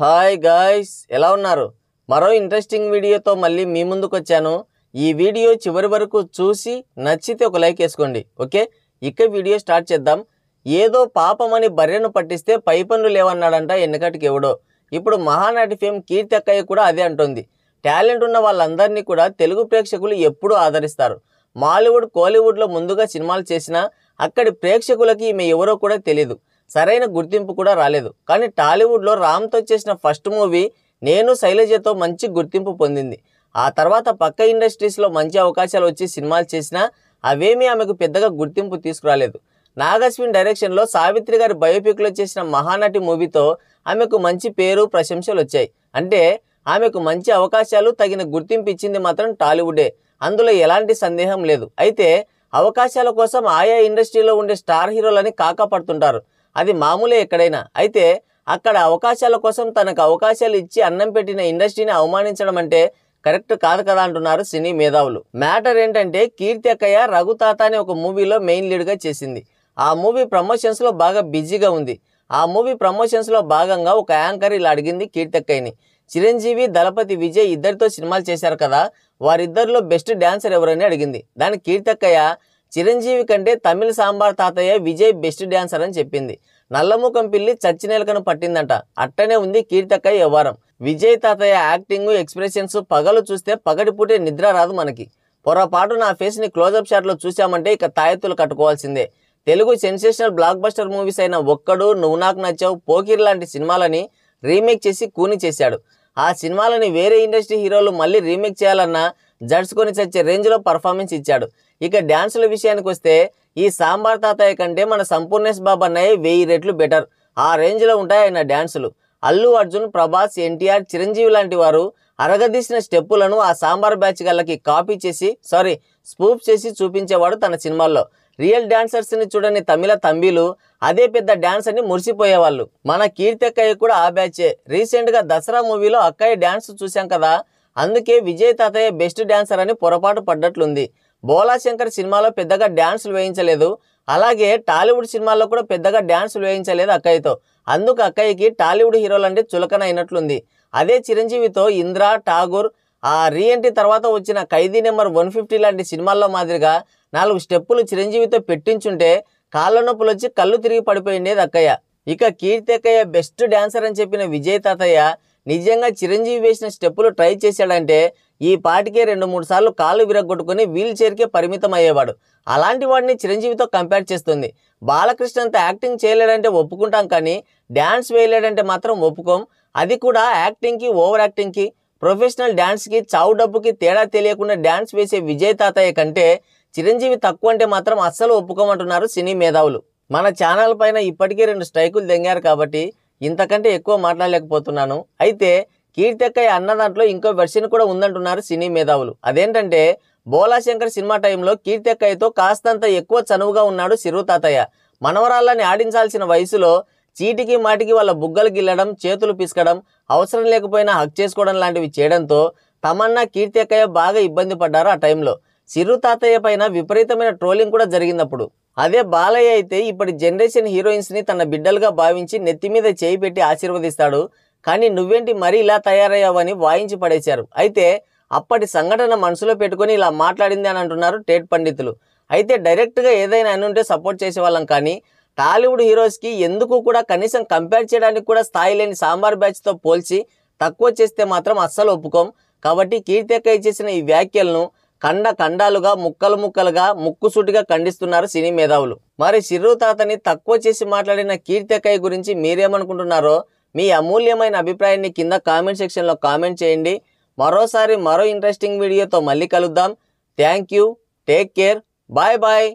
hi guys ఎలా ఉన్నారు మరో ఇంట్రెస్టింగ్ వీడియోతో మళ్ళీ మీ ముందుకు వచ్చాను ఈ వీడియో చివరి వరకు చూసి నచ్చితే ఒక లైక్ వేసుకోండి ఓకే ఇక వీడియో స్టార్ట్ చేద్దాం ఏదో పాపమని బర్రెను పట్టిస్తే పై పనులు లేవన్నాడంట ఎన్నికటికి ఎవడో ఇప్పుడు మహానాటి ఫేమ్ అక్కయ్య కూడా అదే అంటుంది టాలెంట్ ఉన్న వాళ్ళందరినీ కూడా తెలుగు ప్రేక్షకులు ఎప్పుడూ ఆదరిస్తారు మాలీవుడ్ కోలీవుడ్లో ముందుగా సినిమాలు చేసినా అక్కడి ప్రేక్షకులకి ఈమె ఎవరో కూడా తెలియదు సరైన గుర్తింపు కూడా రాలేదు కానీ టాలీవుడ్లో రామ్తో చేసిన ఫస్ట్ మూవీ నేను శైలజతో మంచి గుర్తింపు పొందింది ఆ తర్వాత పక్క ఇండస్ట్రీస్లో మంచి అవకాశాలు వచ్చి సినిమాలు చేసినా అవేమీ ఆమెకు పెద్దగా గుర్తింపు తీసుకురాలేదు నాగశ్విన్ డైరెక్షన్లో సావిత్రి గారి బయోపిక్లో చేసిన మహానటి మూవీతో ఆమెకు మంచి పేరు ప్రశంసలు వచ్చాయి అంటే ఆమెకు మంచి అవకాశాలు తగిన గుర్తింపు ఇచ్చింది మాత్రం టాలీవుడే అందులో ఎలాంటి సందేహం లేదు అయితే అవకాశాల కోసం ఆయా ఇండస్ట్రీలో ఉండే స్టార్ హీరోలని కాకపడుతుంటారు అది మామూలే ఎక్కడైనా అయితే అక్కడ అవకాశాల కోసం తనకు అవకాశాలు ఇచ్చి అన్నం పెట్టిన ఇండస్ట్రీని అవమానించడం అంటే కరెక్ట్ కాదు కదా అంటున్నారు సినీ మేధావులు మ్యాటర్ ఏంటంటే కీర్తి అక్కయ్య రఘుతాత అనే ఒక మూవీలో మెయిన్ లీడ్గా చేసింది ఆ మూవీ ప్రమోషన్స్లో బాగా బిజీగా ఉంది ఆ మూవీ ప్రమోషన్స్లో భాగంగా ఒక యాంకర్ ఇలా అడిగింది కీర్తి అక్కయ్యని చిరంజీవి దళపతి విజయ్ ఇద్దరితో సినిమాలు చేశారు కదా వారిద్దరిలో బెస్ట్ డ్యాన్సర్ ఎవరని అడిగింది దాని అక్కయ్య చిరంజీవి కంటే తమిళ సాంబార్ తాతయ్య విజయ్ బెస్ట్ డ్యాన్సర్ అని చెప్పింది నల్లముఖం పిల్లి చచ్చినేలకను పట్టిందంట అట్టనే ఉంది కీర్తక్క వ్యవహారం విజయ్ తాతయ్య యాక్టింగ్ ఎక్స్ప్రెషన్స్ పగలు చూస్తే పగటిపూటే నిద్ర రాదు మనకి పొరపాటు నా ఫేస్ని క్లోజప్ షాట్లో చూశామంటే ఇక తాయెత్తులు కట్టుకోవాల్సిందే Telugu sensational blockbuster movies అయిన ఒక్కడు నువ్వు నాకు నచ్చావు పోకిర్ లాంటి సినిమాలని రీమేక్ చేసి కూని చేశాడు ఆ సినిమాలని వేరే ఇండస్ట్రీ హీరోలు మళ్ళీ రీమేక్ చేయాలన్నా జడ్చుకొని చచ్చే రేంజ్లో పర్ఫార్మెన్స్ ఇచ్చాడు ఇక డ్యాన్సుల విషయానికి వస్తే ఈ సాంబార్ తాతయ్య కంటే మన సంపూర్ణేష్ బాబు అన్నయ్య వెయ్యి రెట్లు బెటర్ ఆ రేంజ్లో ఉంటాయి ఆయన డ్యాన్సులు అల్లు అర్జున్ ప్రభాస్ ఎన్టీఆర్ చిరంజీవి లాంటి వారు అరగదీసిన స్టెప్పులను ఆ సాంబార్ బ్యాచ్ గళ్ళకి కాపీ చేసి సారీ స్పూప్ చేసి చూపించేవాడు తన సినిమాల్లో రియల్ డ్యాన్సర్స్ని చూడని తమిళ తంబీలు అదే పెద్ద డ్యాన్స్ అని మురిసిపోయేవాళ్ళు మన కీర్తక్కయ్య కూడా ఆ బ్యాచే రీసెంట్గా దసరా మూవీలో అక్కయ్య డ్యాన్స్ చూశాం కదా అందుకే విజయ్ తాతయ్య బెస్ట్ డ్యాన్సర్ అని పొరపాటు పడ్డట్లుంది బోలాశంకర్ సినిమాలో పెద్దగా డ్యాన్సులు వేయించలేదు అలాగే టాలీవుడ్ సినిమాల్లో కూడా పెద్దగా డ్యాన్సులు వేయించలేదు అక్కయ్యతో అందుకు అక్కయ్యకి టాలీవుడ్ హీరోలంటే చులకన అయినట్లుంది అదే చిరంజీవితో ఇంద్ర ఠాగూర్ ఆ రీఎంట్రీ తర్వాత వచ్చిన ఖైదీ నెంబర్ వన్ ఫిఫ్టీ లాంటి సినిమాల్లో మాదిరిగా నాలుగు స్టెప్పులు చిరంజీవితో పెట్టించుంటే కాళ్ళ నొప్పులు వచ్చి కళ్ళు తిరిగి పడిపోయిండేది అక్కయ్య ఇక కీర్తికయ్య బెస్ట్ డ్యాన్సర్ అని చెప్పిన విజయ్ తాతయ్య నిజంగా చిరంజీవి వేసిన స్టెప్పులు ట్రై చేశాడంటే ఈ పాటికే రెండు మూడు సార్లు కాళ్ళు విరగొట్టుకుని వీల్ చైర్కే పరిమితం అయ్యేవాడు అలాంటి వాడిని చిరంజీవితో కంపేర్ చేస్తుంది బాలకృష్ణ అంత యాక్టింగ్ చేయలేడంటే ఒప్పుకుంటాం కానీ డ్యాన్స్ వేయలేడంటే మాత్రం ఒప్పుకోం అది కూడా యాక్టింగ్కి ఓవర్ యాక్టింగ్కి ప్రొఫెషనల్ డ్యాన్స్కి చావు డబ్బుకి తేడా తెలియకుండా డ్యాన్స్ వేసే విజయ్ తాతయ్య కంటే చిరంజీవి తక్కువ అంటే మాత్రం అస్సలు ఒప్పుకోమంటున్నారు సినీ మేధావులు మన ఛానల్ పైన ఇప్పటికే రెండు స్ట్రైకులు దెంగారు కాబట్టి ఇంతకంటే ఎక్కువ మాట్లాడలేకపోతున్నాను అయితే కీర్తెక్కయ్య అన్న దాంట్లో ఇంకో వెర్షన్ కూడా ఉందంటున్నారు సినీ మేధావులు అదేంటంటే బోలాశంకర్ సినిమా టైంలో కీర్తెక్కయ్యతో కాస్తంత ఎక్కువ చనువుగా ఉన్నాడు సిరు తాతయ్య మనవరాళ్ళని ఆడించాల్సిన వయసులో చీటికి మాటికి వాళ్ళ బుగ్గలు గిల్లడం చేతులు పిసకడం అవసరం లేకపోయినా హక్ చేసుకోవడం లాంటివి చేయడంతో తమన్నా కీర్తెక్కయ్య బాగా ఇబ్బంది పడ్డారు ఆ టైంలో చిరు తాతయ్య పైన విపరీతమైన ట్రోలింగ్ కూడా జరిగినప్పుడు అదే బాలయ్య అయితే ఇప్పటి జనరేషన్ హీరోయిన్స్ని తన బిడ్డలుగా భావించి నెత్తి మీద చేయి పెట్టి ఆశీర్వదిస్తాడు కానీ నువ్వేంటి మరీ ఇలా తయారయ్యావని వాయించి పడేశారు అయితే అప్పటి సంఘటన మనసులో పెట్టుకొని ఇలా మాట్లాడింది అని అంటున్నారు టేట్ పండితులు అయితే డైరెక్ట్గా ఏదైనా అని ఉంటే సపోర్ట్ చేసేవాళ్ళం కానీ టాలీవుడ్ హీరోస్కి ఎందుకు కూడా కనీసం కంపేర్ చేయడానికి కూడా స్థాయి లేని సాంబార్ బ్యాచ్తో పోల్చి తక్కువ చేస్తే మాత్రం అస్సలు ఒప్పుకోం కాబట్టి కీర్తిక్క చేసిన ఈ వ్యాఖ్యలను ఖండ ఖండాలుగా ముక్కలు ముక్కలుగా ముక్కుసూటిగా ఖండిస్తున్నారు సినీ మేధావులు మరి సిర్రు తాతని తక్కువ చేసి మాట్లాడిన కీర్తికయ్య గురించి మీరేమనుకుంటున్నారో మీ అమూల్యమైన అభిప్రాయాన్ని కింద కామెంట్ సెక్షన్లో కామెంట్ చేయండి మరోసారి మరో ఇంట్రెస్టింగ్ వీడియోతో మళ్ళీ కలుద్దాం thank you take care bye bye